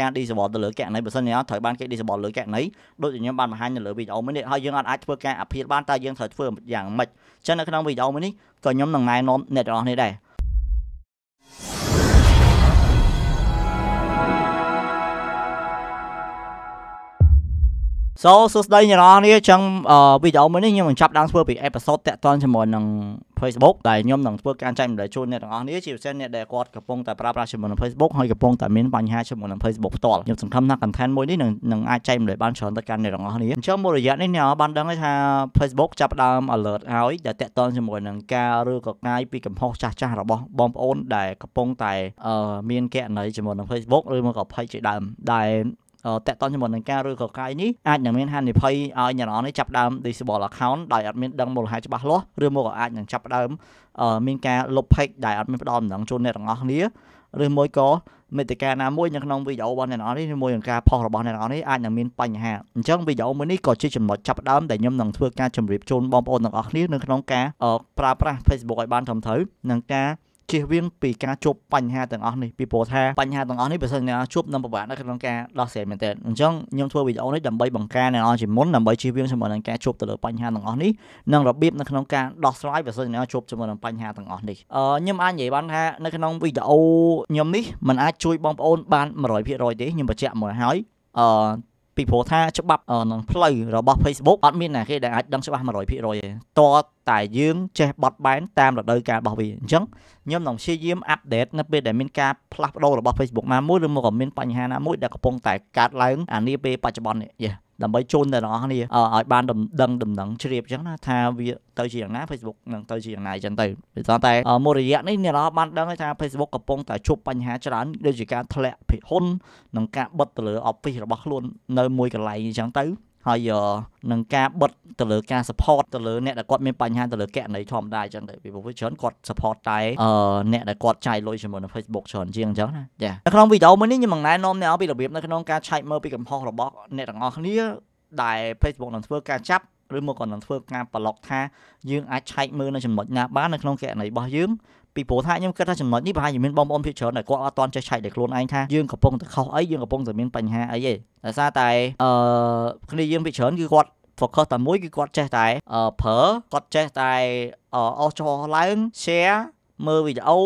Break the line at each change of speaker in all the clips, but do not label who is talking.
ការ disable ទៅលើកណីបើសិនជាត្រូវបានគេ disable លើកណីដូចខ្ញុំបានបង្ហាញនៅលើវីដេអូមួយនេះហើយយើងអាចធ្វើការអភិបាលបានតែយើងត្រូវធ្វើយ៉ាងម៉េចអញ្ចឹងនៅក្នុងវីដេអូមួយនេះក៏ខ្ញុំនឹងណែនាំអ្នកទាំងអស់នេះដែរ So សួស្តីអ្នកនរគ្នាចឹងវីដេអូមួយនេះខ្ញុំនឹងចាប់ដើមធ្វើពី episode តាក់ទងជាមួយនឹង Facebook ដែលខ្ញុំនឹងធ្វើការចែកម្លែកជូនអ្នកទាំងអស់គ្នាជាពិសេសអ្នកដែលគាត់កំពុងតែប្រើប្រាស់ជាមួយនឹង Facebook ហើយកំពុងតែមានបញ្ហាជាមួយនឹង Facebook ផ្ទាល់ខ្ញុំសង្ឃឹមថា content មួយនេះនឹងនឹងអាចចែកម្លែកបានច្រើនទៅកាន់អ្នកទាំងអស់គ្នាអញ្ចឹងមួយរយៈនេះអ្នកបានដឹងថា Facebook ចាប់ដើម alert ឲ្យដែលតាក់ទងជាមួយនឹងការឬក៏កាយពីកំហុសចាស់ចាស់របស់បងប្អូនដែលកំពុងតែមានកណីជាមួយនឹង Facebook ឬមកក៏ page ជាដើមដែលតាក់ទងជាមួយនឹងការឬកកាយនេះអាចនឹងមានហានិភ័យឲ្យអ្នកនរនេះចាប់ដើម disable account ដោយអត់មានដឹងមូលហេតុច្បាស់លាស់ឬមកក៏អាចនឹងចាប់ដើមមានការលុប page ដែលអត់មានផ្ដល់ដំណឹងជូនអ្នកទាំងអស់គ្នាឬមួយក៏មេតិកាណាមួយនៅក្នុងវីដេអូរបស់អ្នកនរនេះជាមួយនឹងការផុសរបស់អ្នកនរនេះអាចនឹងមានបញ្ហាអញ្ចឹងវីដេអូមួយនេះក៏ជាចំណុចចាប់ដើមដែលខ្ញុំនឹងធ្វើការជម្រាបជូនបងប្អូនទាំងអស់គ្នានៅក្នុងការប្រើប្រាស់ Facebook ឲ្យបានត្រឹមត្រូវនិងការជៀសវាងពីការជួបបញ្ហាទាំងអស់នេះពីព្រោះថាបញ្ហាទាំងអស់នេះបើសិនអ្នកជួបនឹងពិបាកនៅក្នុងការដោះស្រាយមែនទែនអញ្ចឹងខ្ញុំធ្វើវីដេអូនេះដើម្បីបង្ការអ្នកជាមុនដើម្បីជៀសវាងជាមួយនឹងការជួបទៅលើបញ្ហាទាំងអស់នេះនិងរបៀបនៅក្នុងការដោះស្រាយបើសិនអ្នកជួបជាមួយនឹងបញ្ហាទាំងអស់នេះអឺខ្ញុំអាចនិយាយបានថានៅក្នុងវីដេអូខ្ញុំនេះมันអាចជួយបងប្អូនបាន100%ទេខ្ញុំបញ្ជាក់មកហើយអឺពីព្រោះថាច្បាប់នឹងផ្លូវរបស់ Facebook អត់មានណាគេដែលអាចដឹងច្បាស់100%ទេតើតែយើងចេះបត់បែនតាមរដូវកាលរបស់វាអញ្ចឹងខ្ញុំនឹងព្យាយាមអាប់ដេតនៅពេលដែលមានការផ្លាស់ប្ដូររបស់ Facebook ណាមួយឬមកក៏មានបញ្ហាណាមួយដែលកំពុងតែកើតឡើងអានាពេលបច្ចុប្បន្ននេះយេដើម្បីជូនដល់អ្នកនរឲ្យបានដឹង ដំណឹងជ្រាបអញ្ចឹងណាថាវាទៅជាយ៉ាងណា Facebook នឹងទៅជាយ៉ាងណាអញ្ចឹងទៅព្រោះតែមួយរយៈនេះអ្នកនរបានដឹងថា Facebook កំពុងតែជួបបញ្ហាច្រើនដូចជាការធ្លាក់ភិហ៊ុននិងការបិទទៅលើ office របស់ខ្លួននៅមួយកន្លែងអញ្ចឹងទៅហើយនឹងការបិទទៅលើការ support ទៅលើអ្នកដែលគាត់មានបញ្ហាទៅលើកណីធម្មតាអញ្ចឹងទៅពីព្រោះច្រើនគាត់ support តែអ្នកដែលគាត់ចាយលុយជាមួយនៅ Facebook ច្រើនជាងអញ្ចឹងណាចានៅក្នុងវីដេអូមួយនេះខ្ញុំនឹងណែនាំអ្នកឲ្យពីរបៀបនៅក្នុងការឆែកមើលពីកំហុសរបស់អ្នកទាំងអស់គ្នា ដែល Facebook នឹងធ្វើការចាប់ឬមកក៏នឹងធ្វើការប្លុកថាយើងអាចឆែកមើលនៅចំណុចណាបាននៅក្នុងកណីរបស់យើងពីព្រោះថាខ្ញុំគិតថាចំណុចនេះប្រហែលជាមានបងប្អូនភាគច្រើនដែលគាត់អត់តន់ចេះឆែកដល់ខ្លួនឯងថាយើងកំពុងតែខុសអីយើងកំពុងតែមានបញ្ហាអីទេដោយសារតែអឺគ្នាយើងភាគច្រើនគឺគាត់ focus តែមួយគឺគាត់ចេះតែប្រើគាត់ចេះតែអស់ចោះឡើង share មើលវីដេអូ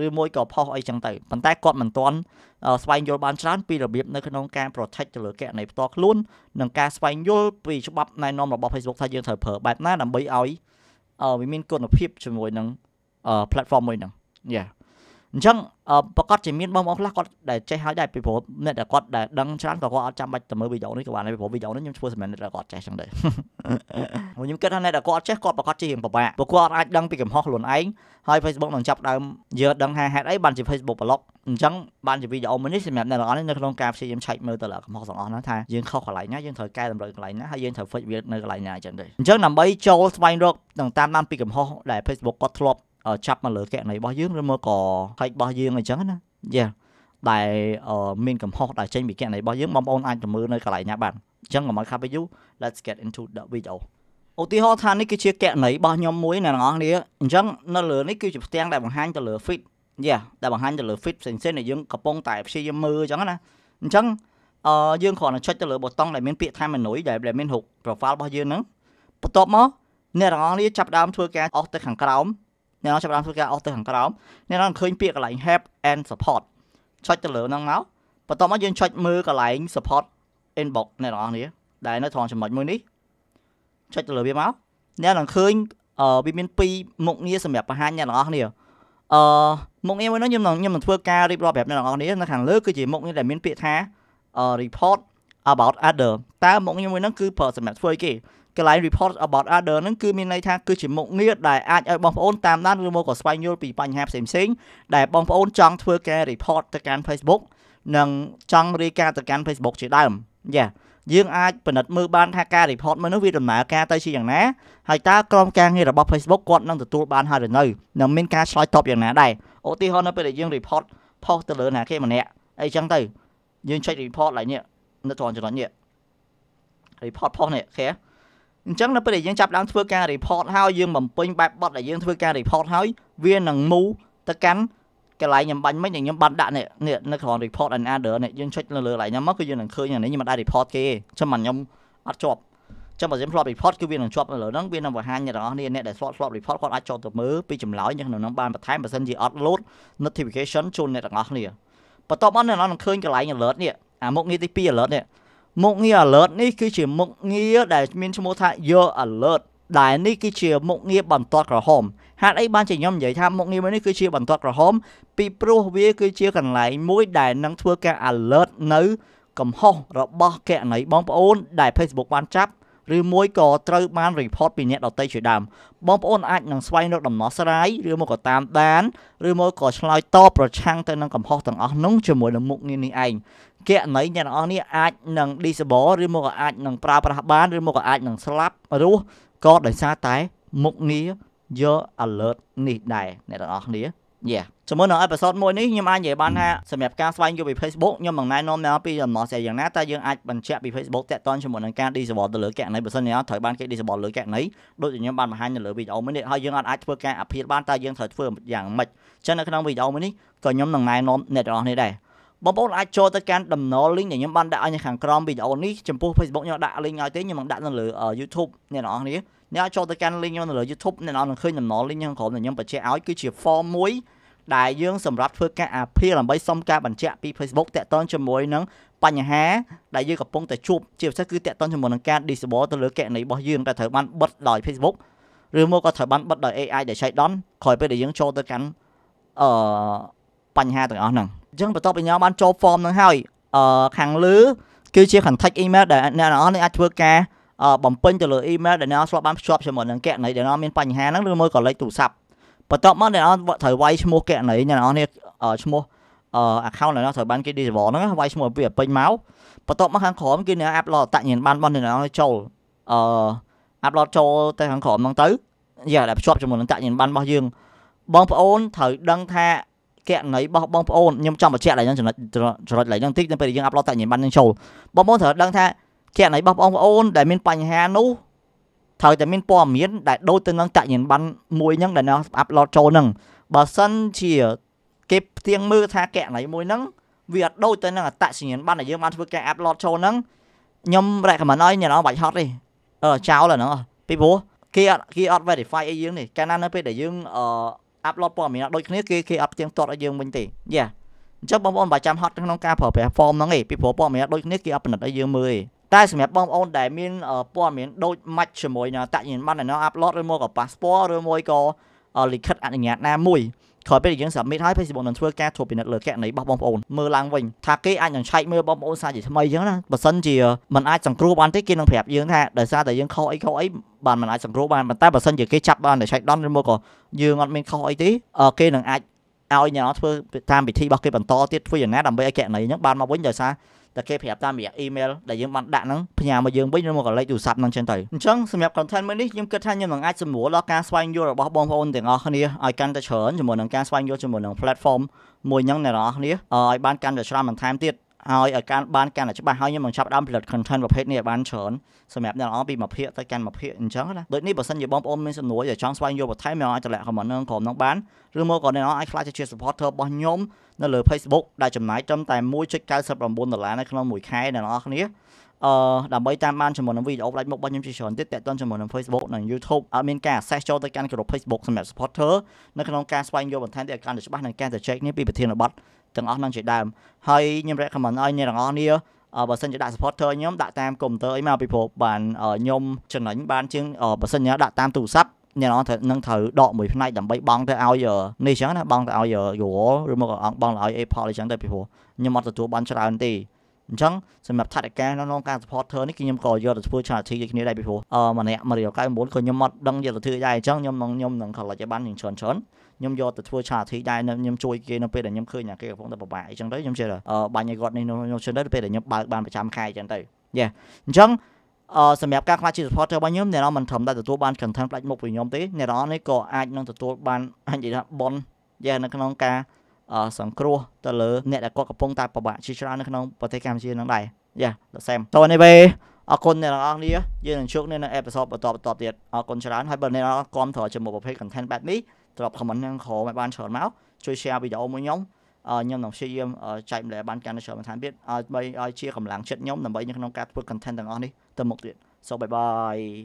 ឬមួយក៏ផុសអីចឹងទៅប៉ុន្តែគាត់មិនទាន់ស្វែងយល់បានច្រើនពីរបៀបនៅក្នុងការ protect ទៅលើគណនីផ្ទាល់ខ្លួននិងការស្វែងយល់ពីច្បាប់ណែនាំរបស់ Facebook ថាយើងត្រូវប្រើបែបណាដើម្បីឲ្យវាមានគុណភាពជាមួយនឹង platform មួយហ្នឹងយ៉ាអញ្ចឹងប្រកាសជាមានបងប្អូនខ្លះគាត់ដែលចេះហើយដែរពីព្រោះអ្នកដែលគាត់ដែលដឹងច្រើនក៏គាត់អត់ចាំបាច់ទៅមើលវីដេអូនេះក៏បានដែរពីព្រោះវីដេអូនេះខ្ញុំធ្វើសម្រាប់អ្នកដែលគាត់ចេះចឹងដែរមកខ្ញុំគិតថាអ្នកដែលគាត់ចេះគាត់ប្រកាសជារៀងពិបាកព្រោះគាត់អាចដឹងពីកំហុសខ្លួនឯងហើយ Facebook នឹងចាប់ដើមយកដឹងថាហេតុអីបានជា Facebook block អញ្ចឹងបានជាវីដេអូមួយនេះសម្រាប់អ្នកទាំងអស់នេះនៅក្នុងការព្យាយាមឆែកមើលទៅលើកំហុសទាំងអស់ហ្នឹងថាយើងខុសកន្លែងណាយើងត្រូវកែតម្រូវកន្លែងណាហើយយើងត្រូវ fix វានៅកន្លែងណាអញ្ចឹងដែរអញ្ចឹងដើម្បីចូលស្វែងរកនឹងតាមដានពីកំហុសដែល Facebook គាត់ធ្លាប់ចាប់មកលើកណីរបស់យើងឬមកក៏ហែករបស់យើងអញ្ចឹងណាយេដែលមានកំហុសដែលចេញពីកណីរបស់យើងបងប្អូនអាចទៅមើលនៅកន្លែងណាបានអញ្ចឹងកុំឲ្យខាប់ពេលយូរ let's get into the video ឧទាហរណ៍ថានេះគឺជាកណីរបស់ខ្ញុំមួយអ្នកទាំងអស់គ្នាអញ្ចឹងនៅលើនេះគឺជាផ្ទាំងដែលបង្ហាញទៅលើ feed យេដែលបង្ហាញទៅលើ feed ផ្សេងៗដែលយើងកំពុងតែព្យាយាមមើលអញ្ចឹងណាអញ្ចឹងអឺយើងគ្រាន់តែចុចទៅលើប៊ូតុងដែលមានពាក្យថា menu ដែលមានរូប profile របស់យើងហ្នឹងបន្ទាប់មកអ្នកទាំងអស់គ្នាចាប់ដើមធ្វើការអស់ទៅខាងក្រោមអ្នកនរចាប់បានធ្វើការអស់ទៅខាងក្រោមអ្នកនរឃើញពាក្យកន្លែង help and support ចុចទៅលើហ្នឹងមកបន្ទាប់មកយើងចុចមើលកន្លែង support inbox អ្នកនរនេះដែលនៅត្រង់ចំណុចមួយនេះចុចទៅលើវាមកអ្នកនរឃើញអឺវាមាន2មុខងារសម្រាប់បង្ហាញអ្នកនរនេះអឺមុខងារមួយនោះខ្ញុំខ្ញុំនឹងធ្វើការរៀបរាប់ប្រាប់អ្នកនរនេះនៅខាង លើគឺជាមុខងារដែលមានពាក្យថា report about other តើមុខងារមួយហ្នឹងគឺប្រើសម្រាប់ធ្វើអីគេកន្លែង report about other ហ្នឹងគឺមានន័យថាគឺជាមុខងារដែលអាចឲ្យបងប្អូនតាមដានឬមកក៏ស្វែងយល់ពីបញ្ហាផ្សេងៗដែលបងប្អូនចង់ធ្វើការ report ទៅកាន់ Facebook និងចង់រាយការណ៍ទៅកាន់ Facebook ជាដើមយ៉ាយើងអាចពិនិត្យមើលបានថាការ report មួយនោះវាដំណើរការទៅជាយ៉ាងណាហើយតើក្រុមការងាររបស់ Facebook គាត់នឹងទទួលបានហើយឬនៅនឹងមានការឆ្លើយតបយ៉ាងណាដែរឧទាហរណ៍នៅពេលដែលយើង report ផុសទៅលើអ្នកគេម្នាក់អីចឹងទៅយើងចុច report ឡើងនេះនៅត្រង់ចំណុចនេះ report ផុសនេះឃើញអញ្ចឹងនៅពេលដែលយើងចាប់ដើមធ្វើការ report ហើយយើងបំពេញបែបបត់ដែលយើងធ្វើការ report ហើយវានឹង move ទៅកាន់កន្លែងខ្ញុំបាញ់មិនខ្ញុំបានដាក់នេះនៅក្នុង report and other នេះយើងចុចនៅលើកន្លែងហ្នឹងមកគឺយើងនឹងឃើញអានេះខ្ញុំមិនដាក់ report គេចាំមិនខ្ញុំអត់ជាប់ចាំបើយើង plot report គឺវានឹងជាប់នៅលើហ្នឹងវានឹងបង្ហាញដល់អ្នកអ្នកដែល slot slot report គាត់អាចចូលទៅមើលពីចម្លើយនៅក្នុងហ្នឹងបានបន្ថែមបើសិនជាអត់ load notification ជូនអ្នកទាំងអស់គ្នាបន្ទាប់មកអ្នកនរនឹងឃើញកន្លែង alert នេះអាមុខងារទី2 alert នេះមុខងារ alert នេះគឺជាមុខងារដែលមានឈ្មោះថា your alert ដែលនេះគឺជាមុខងារបន្ទាត់ក្រហមហេតុអីបានជាខ្ញុំនិយាយថាមុខងារមួយនេះគឺជាបន្ទាត់ក្រហមពីព្រោះវាគឺជាកន្លែងមួយដែលនឹងធ្វើការ alert នៅ កំហុសរបស់គណនីបងប្អូន ដែល Facebook បានចាប់ឬមួយក៏ត្រូវបានរីផតពីអ្នកដទៃជាដើមបងប្អូនអាចនឹងស្វែងរកដំណោះស្រាយឬមកក៏តាមដានឬមកក៏ឆ្លើយតបប្រឆាំងទៅនឹងកំហុសទាំងអស់នោះជាមួយនឹងមុខងារនេះឯងគណនីអ្នកទាំងអស់នេះអាចនឹង disable ឬមកក៏អាចនឹងប្រើប្រាស់បានឬមកក៏អាចនឹងស្លាប់រស់ក៏ដោយសារតែ មុខងារយក alert នេះដែរអ្នកទាំងអស់គ្នាយ៉ាជាមួយនៅអេពីសូតមួយនេះខ្ញុំអាចនិយាយបានថាសម្រាប់ការស្វែងយល់ពី Facebook ខ្ញុំមិនណែនាំដល់ពីដំណោះស្រាយយ៉ាងណាតែយើងអាចបញ្ជាក់ពី Facebook តាក់ទងជាមួយនឹងការ disable ទៅលើកណីបើសិនជាត្រូវបានគេ disable លើកណីដូចខ្ញុំបានបង្ហាញនៅលើវីដេអូមួយនេះហើយយើងអាចធ្វើការអភិបាលបានតែយើងត្រូវធ្វើយ៉ាងម៉េចអញ្ចឹងនៅក្នុងវីដេអូមួយនេះក៏ខ្ញុំនឹងណែនាំអ្នកទាំងអស់នេះដែរបងប្អូនអាចចូលទៅកាន់ដំណល link ដែលខ្ញុំបានដាក់ឲ្យនៅខាងក្រោមវីដេអូនេះចំពោះ Facebook ខ្ញុំដាក់ link ឲ្យទេខ្ញុំនឹងដាក់នៅលើ YouTube អ្នកនរអស់គ្នាអ្នកអាចចូលទៅកាន់ link ខ្ញុំនៅលើ YouTube អ្នកនរនឹងឃើញដំណល link ខ្ញុំក្រោមដែលខ្ញុំបញ្ជាក់ឲ្យគឺជា form មួយដែលយើងសម្រាប់ធ្វើការ appeal ដើម្បីសុំការបញ្ជាក់ពី Facebook តាក់ទងជាមួយនឹងបញ្ហា ដែលយើងកំពុងតែជួបជាពិសេសគឺតាក់ទងជាមួយនឹងការ disable ទៅលើកណីរបស់យើងដែលត្រូវបានបិទដោយ Facebook ឬមកក៏ត្រូវបានបិទដោយ AI ដែល shutdown ក្រោយពេលដែលយើងចូលទៅកាន់អឺបញ្ហាទាំងអស់ហ្នឹងអញ្ចឹងបន្ទាប់ពីញោមបានចូល form ហ្នឹងហើយអឺខាងលើគឺជា contact email ដែលអ្នកទាំងអស់នេះអាចធ្វើការបំពេញទៅលើ email ដែលអ្នកធ្លាប់បានភ្ជាប់ជាមួយនឹងគណនីដែលអ្នកមានបញ្ហាហ្នឹងឬមួយក៏លេខទូរស័ព្ទបន្ទាប់មកអ្នកត្រូវវាយឈ្មោះគណនីអ្នកទាំងអស់នេះឈ្មោះ account ដែលអ្នកត្រូវបានគេ disable ហ្នឹងវាយឈ្មោះវាពេញមកបន្ទាប់មកខាងក្រោមគឺអ្នក upload តញ្ញាណប័ណ្ណរបស់អ្នកទាំងអស់នេះចូលអឺ upload ចូលទៅខាងក្រោមហ្នឹងទៅយកដែលភ្ជាប់ជាមួយនឹងតញ្ញាណប័ណ្ណរបស់យើងបងប្អូនត្រូវដឹងថាកងីរបស់បងប្អូនខ្ញុំចង់បញ្ជាក់ឡើងចំណុចចំណុចឡើងហ្នឹងតិចនៅពេលដែលយើងអាប់ឡូតតែញ៉ាំបាននឹងចូលបងប្អូនត្រូវដឹងថាកងីរបស់បងប្អូនដែលមានបញ្ហានោះត្រូវតែមានព័ត៌មានដែលដូចទៅនឹងតញ្ញាប័ណ្ណមួយហ្នឹងដែលអ្នកអាប់ឡូតចូលហ្នឹងបើសិនជាគេផ្ទៀងមើលថាកណីមួយហ្នឹងវាអាចដូចទៅនឹងអតសញ្ញាណប័ណ្ណដែលយើងបានធ្វើការអាប់ឡូតចូលហ្នឹងខ្ញុំ recommend ឲ្យអ្នកនរបាច់ហត់ទេអឺចោលអាហ្នឹងពីព្រោះគេអត់គេអត់ verify អីយើងនេះកាលណានៅពេលដែលយើងអឺអាប់ឡូតព័ត៌មានដូចគ្នាគេគេអត់ផ្ទៀងផ្ទាត់ឲ្យយើងវិញទេយ៉ាអញ្ចឹងបងប្អូនបើចាំហត់ក្នុងការប្រើប្រាស់ form ហ្នឹងឯងពីព្រោះព័ត៌មានដូចគ្នាគេអត់ផលិតឲ្យយើងមើលឯងតែសម្រាប់បងប្អូនដែលមានព័ត៌មានដូចម៉ាច់ជាមួយនឹងតញ្ញាណប័ណ្ណដែលអាប់ឡូតឬមកក៏ passport ឬមួយក៏លិខិតអនុញ្ញាតណាមួយក្រោយពេលដែលយើង submit ហើយ Facebook នឹងធ្វើការត្រួតពិនិត្យលើកណីរបស់បងប្អូនមើលឡើងវិញ ថាគេអាចនឹងឆែកមើលបងប្អូនសារជាថ្មីអញ្ចឹងណាបើសិនជាมันអាចសង្គ្រោះបានទេគេនឹងប្រាប់យើងថាដោយសារតែយើងខុសអីខុសអីបានมันអាចសង្គ្រោះបានប៉ុន្តែបើសិនជាគេចាប់បានតែឆែកដន់ឬមកក៏យើងអត់មានខុសអីទេគេនឹងអាចឲ្យអ្នកធ្វើតាមវិធីរបស់គេបន្តទៀតធ្វើយ៉ាងណាដើម្បីឲ្យកណីហ្នឹងបានមកវិញដោយសារតែគេប្រាប់តាមរយៈ email ដែលយើងបានដាក់ហ្នឹងផ្ញើមកយើងវិញឬមកលេខទូរស័ព្ទហ្នឹងចឹងទៅអញ្ចឹងសម្រាប់ content មួយនេះខ្ញុំគិតថាខ្ញុំនឹងអាចសម្រួលដល់ការស្វែងយល់របស់បងប្អូនទាំងអស់គ្នាឲ្យកាន់តែច្រើនជាមួយនឹងការស្វែងយល់ជាមួយនឹង platform មួយហ្នឹងអ្នកនរអស់គ្នាឲ្យបានកាន់តែច្រើនបន្ថែមទៀតឲ្យឲ្យការបានកាន់តែច្បាស់ហើយខ្ញុំនឹងចាប់ដើមផលិត content ប្រភេទនេះឲ្យបានច្រើនសម្រាប់អ្នកល្អពីមួយភាគទៅកាន់មួយភាគអញ្ចឹងណាដូចនេះបើសិនជាបងប្អូនមានសំណួរចង់ស្វែងយល់បន្ថែមអ្នកអាចតម្លាក់ comment នៅក្រុមនោះបានឬមកក៏អ្នកអាចខ្លាចជា supporter របស់ខ្ញុំនៅលើ Facebook ដែលចំណាយត្រឹមតែ1.99ដុល្លារនៅក្នុងមួយខែអ្នកនរគ្នាអឺដើម្បីតាមបានជាមួយនឹងវីដេអូផ្លាច់មុខរបស់ខ្ញុំជាច្រើនទៀតតាក់ទងជាមួយនឹង Facebook និង YouTube អត់មានការ access ចូលទៅកាន់ក្រុម Facebook សម្រាប់ supporter នៅក្នុងការស្វែងយល់បន្ថែមទៀតឲ្យកាន់តែច្បាស់និងការចែកនេះពីប្រធានបទទាំងអស់នឹងជាដើមហើយខ្ញុំ recommend ឲ្យអ្នកទាំងអស់គ្នាបើសិនជាដាក់ supporter ខ្ញុំដាក់តាមកុំព្យូទ័រអីមកពីព្រោះបានខ្ញុំចំណេញបានជាងបើសិនជាដាក់តាមទូរស័ព្ទអ្នកនរនឹងត្រូវដកមួយផ្នែកដើម្បីបង់ទៅឲ្យនេះចឹងណាបង់ទៅឲ្យ Google ឬមកអង្គបង់ទៅឲ្យ Apple អីចឹងទៅពីព្រោះខ្ញុំអត់ទទួលបានច្រើនទេអញ្ចឹងសម្រាប់ថតិកាក្នុងការ supporter នេះគឺខ្ញុំក៏យកទៅធ្វើ charity ដូចគ្នាដែរពីព្រោះអឺម្នាក់199ក៏ខ្ញុំអត់ដឹងយកទៅធ្វើដែរអញ្ចឹងខ្ញុំនឹងខ្ញុំនឹង collect ឲ្យបានយ៉ាងច្រើនច្រើនខ្ញុំយកទៅធ្វើ charity ដែរខ្ញុំជួយគេនៅពេលដែលខ្ញុំឃើញគេកំពុងតែពិបាកអីចឹងទៅខ្ញុំជឿបាញ់ឲ្យគាត់នេះខ្ញុំជឿទៅពេលដែលខ្ញុំបើកបានប្រចាំខែចឹងទៅយេអញ្ចឹងអឺសម្រាប់ការខ្លាចជា supporter របស់ខ្ញុំអ្នកនរមិនត្រឹមតែទទួលបាន content ផ្លាច់មុខពីខ្ញុំទេអ្នកនរនេះក៏អាចនឹងទទួលបានអាចនិយាយថាបនយេនៅក្នុងការអឺសង្គ្រោះទៅលើអ្នកដែលគាត់កំពុងតែពិបាកជាច្រើននៅក្នុងប្រទេសកម្ពុជានឹងដែរយ៉ាដល់សែមតោះ anyway អរគុណអ្នកទាំងអស់គ្នាយើងនឹងជួបគ្នានៅអេពីសូតបន្តបន្តទៀតអរគុណច្រើនហើយបើអ្នកទាំងអស់គាំទ្រជាមួយប្រភេទ content បែបនេះត្រប់ comment ខាងក្រោមឲ្យបានច្រើនមកជួយ share វីដេអូមួយខ្ញុំខ្ញុំនឹងព្យាយាមចែកម្លែកបានកាន់តែច្រើនបន្ថែមទៀតឲ្យឲ្យជាកម្លាំងចិត្តខ្ញុំដើម្បីនៅក្នុងការធ្វើ content ទាំងអស់នេះទៅមុខទៀត so bye bye